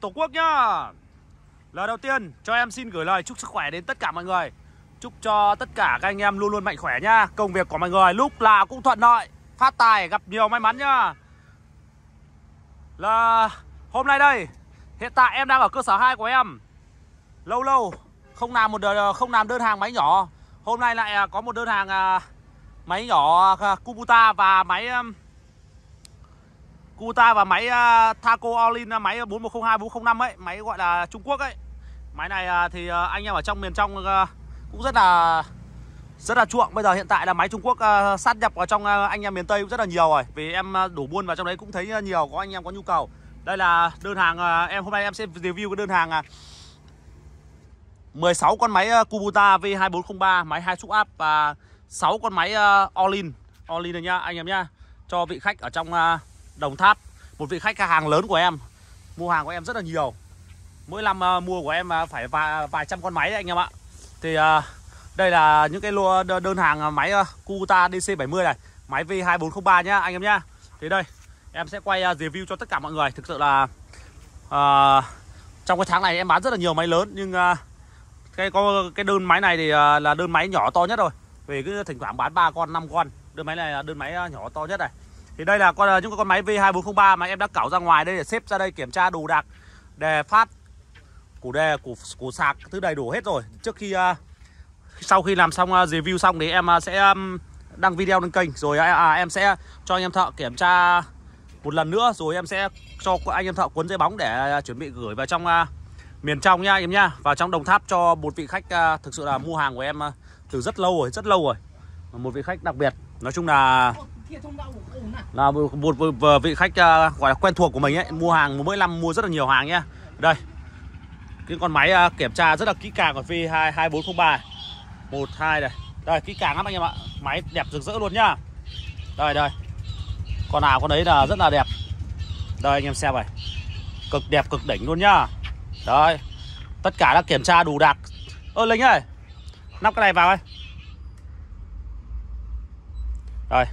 toàn Tổ quốc nhá Lời đầu tiên cho em xin gửi lời chúc sức khỏe đến tất cả mọi người Chúc cho tất cả các anh em luôn luôn mạnh khỏe nhá Công việc của mọi người lúc nào cũng thuận lợi Phát tài gặp nhiều may mắn nhá Là hôm nay đây Hiện tại em đang ở cơ sở 2 của em Lâu lâu không làm một đợt, không làm đơn hàng máy nhỏ Hôm nay lại à, có một đơn hàng à, máy nhỏ à, Kubota và máy Cuta và máy uh, Taco Allin à, máy 4102 405 ấy, máy gọi là Trung Quốc ấy. Máy này uh, thì uh, anh em ở trong miền trong uh, cũng rất là rất là chuộng. Bây giờ hiện tại là máy Trung Quốc uh, sát nhập vào trong uh, anh em miền Tây cũng rất là nhiều rồi. Vì em uh, đổ buôn vào trong đấy cũng thấy nhiều có anh em có nhu cầu. Đây là đơn hàng uh, em hôm nay em sẽ review cái đơn hàng uh, 16 con máy Kubota V2403 máy 2 xúc áp và 6 con máy Olin Olin này nhá anh em nhá cho vị khách ở trong Đồng Tháp Một vị khách hàng lớn của em Mua hàng của em rất là nhiều Mỗi năm uh, mua của em uh, phải vài, vài trăm con máy đấy anh em ạ Thì uh, đây là những cái lô đơn hàng máy Cuta DC70 này Máy V2403 nhá anh em nhá Thì đây em sẽ quay review cho tất cả mọi người Thực sự là uh, trong cái tháng này em bán rất là nhiều máy lớn Nhưng uh, cái có cái đơn máy này thì uh, là đơn máy nhỏ to nhất rồi Vì cứ thỉnh thoảng bán ba con, năm con Đơn máy này là đơn máy nhỏ to nhất này thì đây là con những ờ, con máy V2403 mà em đã cẩu ra ngoài đây để xếp ra đây kiểm tra đồ đạc đề phát củ đề củ củ sạc thứ đầy đủ hết rồi. Trước khi uh, sau khi làm xong uh, review xong thì em uh, sẽ um, đăng video lên kênh rồi à, em sẽ cho anh em thợ kiểm tra một lần nữa rồi em sẽ cho anh em thợ cuốn dây bóng để chuẩn bị gửi vào trong miền trong nha em nha và trong Đồng Tháp cho một vị khách thực sự là mua hàng của em từ rất lâu rồi rất lâu rồi một vị khách đặc biệt nói chung là là một, vị khách à, gọi là quen thuộc của mình ấy mua hàng mỗi năm mua rất là nhiều hàng nhé đây cái con máy à, kiểm tra rất là kỹ càng của phi hai hai bốn không ba một hai đây. đây kỹ càng lắm anh em ạ máy đẹp rực rỡ luôn nhá đây đây con nào con đấy là rất là đẹp đây anh em xem này cực đẹp cực đỉnh luôn nhá đây tất cả đã kiểm tra đủ đạt ơ linh ơi nắp cái này vào ấy rồi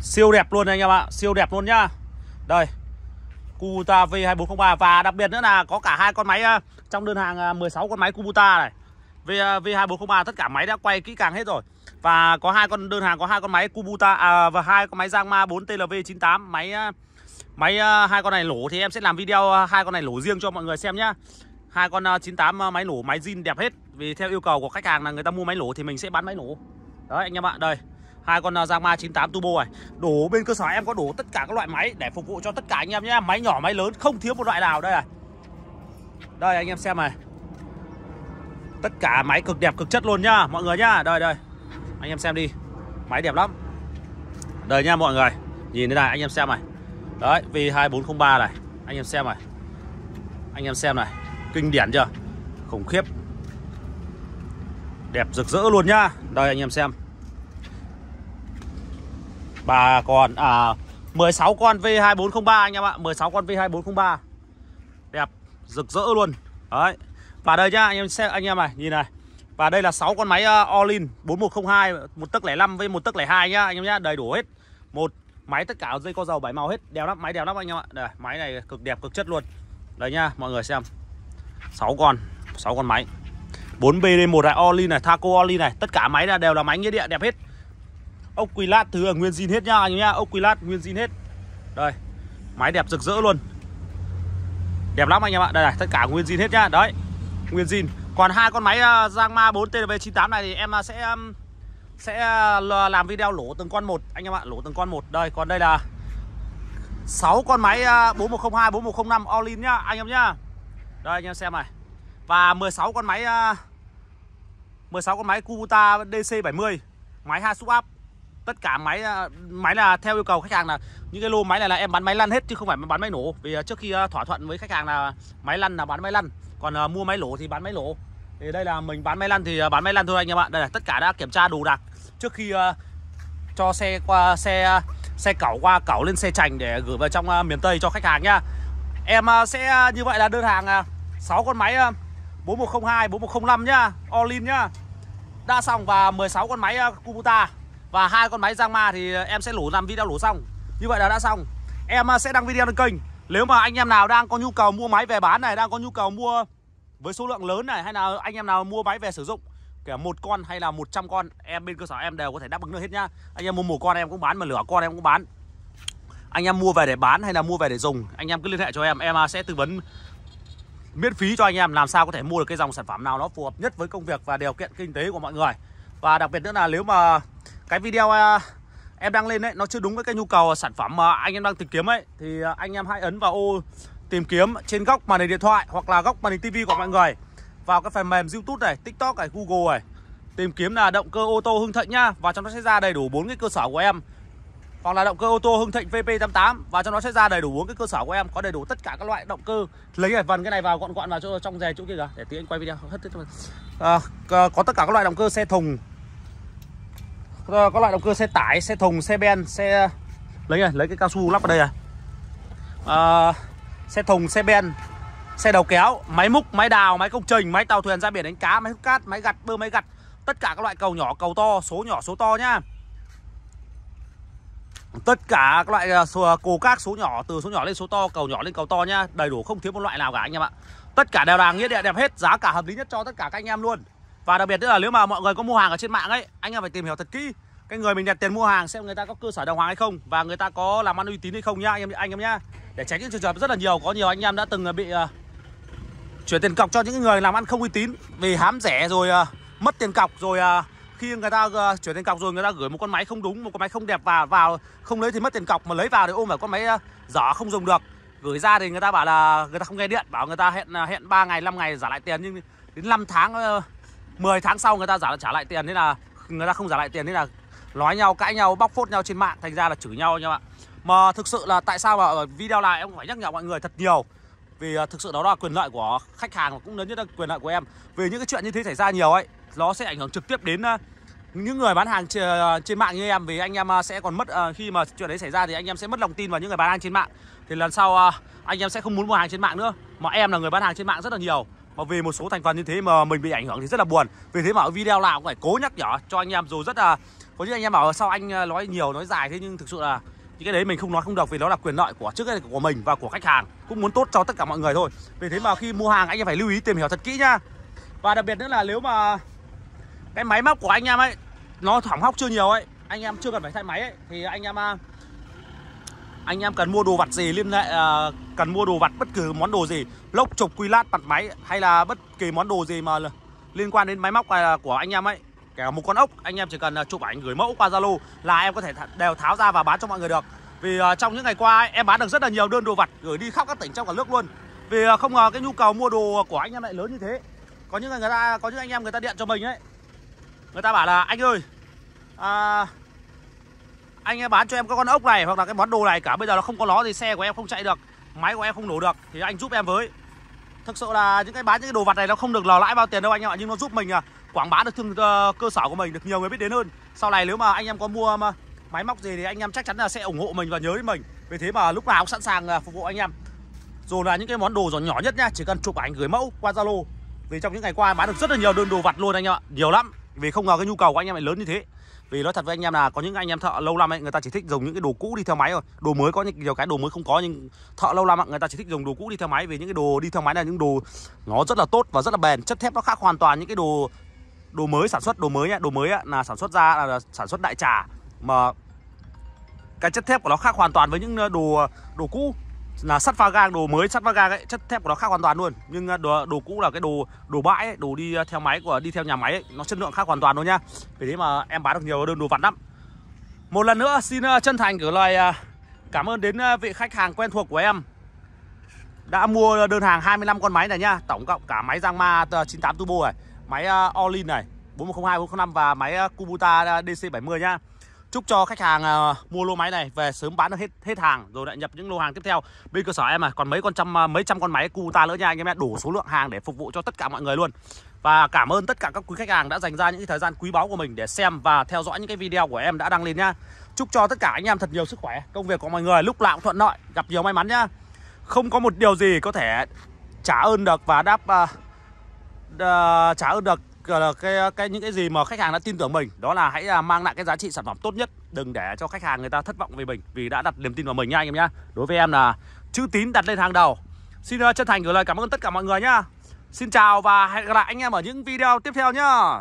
Siêu đẹp luôn anh em ạ, siêu đẹp luôn nhá. Đây. Kubota V2403 và đặc biệt nữa là có cả hai con máy ờ, trong đơn hàng 16 ờ, con máy Kubota này. V ờ, V2403 tất cả máy đã quay kỹ càng hết rồi. Và có hai con đơn hàng có hai con máy Kubota à, và hai con máy Jangma 4 TLV98 máy máy hai con này lổ thì em sẽ làm video hai con này lổ riêng cho mọi người xem nhá. Hai con 98 máy lổ máy zin đẹp hết. Vì theo yêu cầu của khách hàng là người ta mua máy lổ thì mình sẽ bán máy lổ. Đấy anh em ạ, đây hai con Yamaha à, 98 Turbo này đủ bên cơ sở em có đủ tất cả các loại máy để phục vụ cho tất cả anh em nhé máy nhỏ máy lớn không thiếu một loại nào đây này đây anh em xem này tất cả máy cực đẹp cực chất luôn nhá mọi người nhá đây đây anh em xem đi máy đẹp lắm đây nha mọi người nhìn thế này anh em xem này đấy V2403 này anh em xem này anh em xem này kinh điển chưa khủng khiếp đẹp rực rỡ luôn nhá đây anh em xem ba con à 16 con V2403 anh em ạ 16 con V2403 đẹp rực rỡ luôn đấy và đây nhá anh em xem anh em này nhìn này và đây là 6 con máy Olin ờ, 4102 một tấc 05 với một tấc 02 nhá anh em nhá đầy đủ hết một máy tất cả dây co dầu bảy màu hết đèo lắm máy đèo lắm anh em ạ đây, máy này cực đẹp cực chất luôn đấy nhá mọi người xem 6 con 6 con máy 4BD1 này Olin này Thaco Olin này tất cả máy là đều là máy nghĩa địa đẹp hết Ốc quy lát thứ ở à, nguyên zin hết nha anh nhá Ốc quy lát nguyên zin hết Đây Máy đẹp rực rỡ luôn Đẹp lắm anh em ạ Đây này tất cả nguyên zin hết nhá Đấy Nguyên zin Còn hai con máy Giang à, Ma 4 TNV98 này thì em à, sẽ Sẽ làm video lỗ từng con một Anh em ạ Lỗ từng con một Đây còn đây là 6 con máy 4102, 4105 all in nhá anh em nhá. Đây anh em xem này. Và 16 con máy 16 con máy Kubota DC70, máy hai sub áp tất cả máy ờ, máy là theo yêu cầu khách hàng là những cái lô máy này là em bán máy lăn hết chứ không phải bán máy nổ vì ờ, trước khi ờ, thỏa thuận với khách hàng là máy lăn là bán máy lăn còn mua máy lỗ thì bán máy lỗ thì đây là mình bán máy lăn thì bán máy lăn thôi anh em ạ đây là tất cả đã kiểm tra đồ đạc trước khi cho xe qua xe xe cẩu qua cẩu lên xe chành để gửi vào trong miền tây cho khách hàng nhá em sẽ như vậy là đơn hàng 6 con máy 4102 4105 nhá Olin nhá đã xong và 16 con máy Kubota và hai con máy Giang Ma thì ờ, em sẽ lổ làm video lổ xong như vậy là đã xong em ờ, sẽ đăng video lên kênh nếu mà anh em nào đang có nhu cầu mua máy về bán này đang có nhu cầu mua với số lượng lớn này hay là anh em nào mua máy về sử dụng kể một con hay là 100 con em bên cơ sở em đều có thể đáp ứng được hết nhá anh em mua một con em cũng bán mà lửa con em cũng bán anh em mua về để bán hay là mua về để dùng anh em cứ liên hệ cho em em ờ, sẽ tư vấn miễn phí cho anh em làm sao có thể mua được cái dòng sản phẩm nào nó phù hợp nhất với công việc và điều kiện kinh tế của mọi người và đặc biệt nữa là nếu mà cái video à, em đang lên đấy nó chưa đúng với cái nhu cầu sản phẩm mà anh em đang tìm kiếm ấy thì à, anh em hãy ấn vào ô tìm kiếm trên góc màn hình điện thoại hoặc là góc màn hình tivi của mọi người vào cái phần mềm youtube này tiktok này google này tìm kiếm là động cơ ô tô hưng thịnh nhá và trong đó sẽ ra đầy đủ bốn cái cơ sở của em hoặc là động cơ ô tô hưng thịnh vp 88 và trong đó sẽ ra đầy đủ bốn cái cơ sở của em có đầy đủ tất cả các loại động cơ lấy cái phần cái này vào gọn gọn vào chỗ trong rè chỗ kia kìa để tí quay video hết à, có tất cả các loại động cơ xe thùng Ờ, có loại động cơ xe tải xe thùng xe ben xe lấy này lấy cái cao su lắp vào đây này à, xe thùng xe ben xe đầu kéo máy múc máy đào máy công trình máy tàu thuyền ra biển đánh cá máy hút cát máy gặt bơm máy gặt tất cả các loại cầu nhỏ cầu to số nhỏ số to nhá tất cả các loại ờ, cồ các số nhỏ từ số nhỏ lên số to cầu nhỏ lên cầu to nhá đầy đủ không thiếu một loại nào cả anh em ạ tất cả đều là nghĩa địa đẹp hết giá cả hợp lý nhất cho tất cả các anh em luôn và đặc biệt nữa là nếu mà mọi người có mua hàng ở trên mạng ấy Anh em phải tìm hiểu thật kỹ Cái người mình đặt tiền mua hàng xem người ta có cơ sở đồng hàng hay không Và người ta có làm ăn uy tín hay không nhá anh em, anh em nhá Để tránh những trường hợp rất là nhiều Có nhiều anh em đã từng bị uh, chuyển tiền cọc cho những người làm ăn không uy tín Vì hám rẻ rồi uh, mất tiền cọc rồi uh, khi người ta uh, chuyển tiền cọc rồi người ta gửi một con máy không đúng một con máy không đẹp vào vào không lấy thì mất tiền cọc mà lấy vào thì ôm phải con máy uh, dở không dùng được gửi ra thì người ta bảo là người ta không nghe điện bảo người ta hẹn hẹn 3 ngày 5 ngày trả lại tiền nhưng đến 5 tháng 10 tháng sau người ta giả trả lại tiền thế là người ta không trả lại tiền thế là nói nhau cãi nhau bóc phốt nhau trên mạng thành ra là chửi nhau anh em ạ mà thực sự là tại sao mà ở video này em phải nhắc nhở mọi người thật nhiều vì à, thực sự đó là quyền lợi của khách hàng và cũng lớn nhất là quyền lợi của em vì những cái chuyện như thế xảy ra nhiều ấy nó sẽ ảnh hưởng trực tiếp đến à, những người bán hàng à, trên mạng như em vì anh em sẽ còn mất khi mà chuyện đấy xảy ra thì anh em sẽ mất lòng tin vào những người bán hàng trên mạng thì lần sau anh em sẽ không muốn mua hàng trên mạng nữa mà em là người bán hàng trên mạng rất là nhiều mà vì một số thành phần như thế mà mình bị ảnh hưởng thì rất là buồn vì thế mà ở video nào cũng phải cố nhắc nhở cho anh em dù rất là có những anh em bảo sao anh à, nói nhiều nói dài thế nhưng thực sự là những cái đấy mình không nói không được vì đó là quyền lợi của trước hết của mình và của khách hàng cũng muốn tốt cho tất cả mọi người thôi vì thế mà khi mua hàng anh em phải lưu ý tìm hiểu thật kỹ nhá và đặc biệt nữa là nếu mà cái máy móc của anh em ấy nó hỏng hóc chưa nhiều ấy anh em chưa cần phải thay máy ấy thì anh em à, anh em cần mua đồ vặt gì liên hệ à, cần mua đồ vặt bất cứ món đồ gì lốc chụp quy lát mặt máy hay là bất kỳ món đồ gì mà liên quan đến máy móc à, của anh em ấy kể cả một con ốc anh em chỉ cần à, chụp ảnh gửi mẫu qua zalo là em có thể đều tháo ra và bán cho mọi người được vì à, trong những ngày qua em bán được rất là nhiều đơn đồ vặt gửi đi khắp các tỉnh trong cả nước luôn vì không ngờ cái nhu cầu mua đồ của anh em lại lớn như thế có những người, ta có những anh em người ta điện cho mình ấy người ta bảo là anh ơi à, anh em bán cho em cái con ốc này hoặc là cái món đồ này cả bây giờ nó không có nó thì xe của em không chạy được máy của em không nổ được thì anh giúp em với thực sự là những cái bán những cái đồ vật này nó không được lò lãi bao tiền đâu anh em ạ nhưng nó giúp mình à quảng bá được thương uh, cơ sở của mình được nhiều người biết đến hơn sau này nếu mà anh em có mua mà máy móc gì thì anh em chắc chắn là sẽ ủng hộ mình và nhớ đến mình vì thế mà lúc nào cũng sẵn sàng à, phục vụ anh em dù là những cái món đồ giỏ nhỏ nhất nha chỉ cần chụp ảnh gửi mẫu qua zalo vì trong những ngày qua bán được rất là nhiều đơn đồ vặt luôn anh em ạ nhiều lắm vì không ngờ cái nhu cầu của anh em lại lớn như thế vì nói thật với anh em là có những anh em thợ lâu năm ấy người ta chỉ thích dùng những cái đồ cũ đi theo máy thôi đồ mới có những nhiều cái đồ mới không có nhưng thợ lâu năm ấy, người ta chỉ thích dùng đồ cũ đi theo máy vì những cái đồ đi theo máy là những đồ nó rất là tốt và rất là bền chất thép nó khác hoàn toàn những cái đồ đồ mới sản xuất đồ mới nhá đồ mới ấy, là sản xuất ra là sản xuất đại trà mà cái chất thép của nó khác hoàn toàn với những ờ, đồ ờ, đồ cũ là sắt pha gang đồ mới sắt pha gang ấy chất thép của nó khác hoàn toàn luôn nhưng ờ, đồ, đồ cũ là cái đồ đồ bãi ấy, đồ đi ờ, theo máy của đi theo nhà máy ấy, nó chất lượng khác hoàn toàn luôn nhá vì thế mà em bán được nhiều đơn đồ vặt lắm một lần nữa xin ờ, chân thành gửi lời cảm ơn đến vị khách hàng quen thuộc của em đã mua đơn hàng 25 con máy này nhá tổng cộng cả máy Giang Ma 98 Turbo này máy Olin này 4102 405 và máy Kubota DC70 nhá Chúc cho khách hàng ờ, mua lô máy này về sớm bán được hết hết hàng rồi lại nhập những lô hàng tiếp theo. Bên cơ sở em à, còn mấy con trăm ờ, mấy trăm con máy cu ta nữa nha anh em đủ số lượng hàng để phục vụ cho tất cả mọi người luôn. Và cảm ơn tất cả các quý khách hàng đã dành ra những thời gian quý báu của mình để xem và theo dõi những cái video của em đã đăng lên nhá. Chúc cho tất cả anh em thật nhiều sức khỏe, công việc của mọi người lúc nào cũng thuận lợi, gặp nhiều may mắn nhá. Không có một điều gì có thể trả ơn được và đáp uh, uh, trả ơn được cái, cái cái những cái gì mà khách hàng đã tin tưởng mình đó là hãy à, mang lại cái giá trị sản phẩm tốt nhất đừng để cho khách hàng người ta thất vọng về mình vì đã đặt niềm tin vào mình nha anh em nhá đối với em là chữ tín đặt lên hàng đầu xin à, chân thành gửi lời cảm ơn tất cả mọi người nhá xin chào và hẹn gặp lại anh em ở những video tiếp theo nhá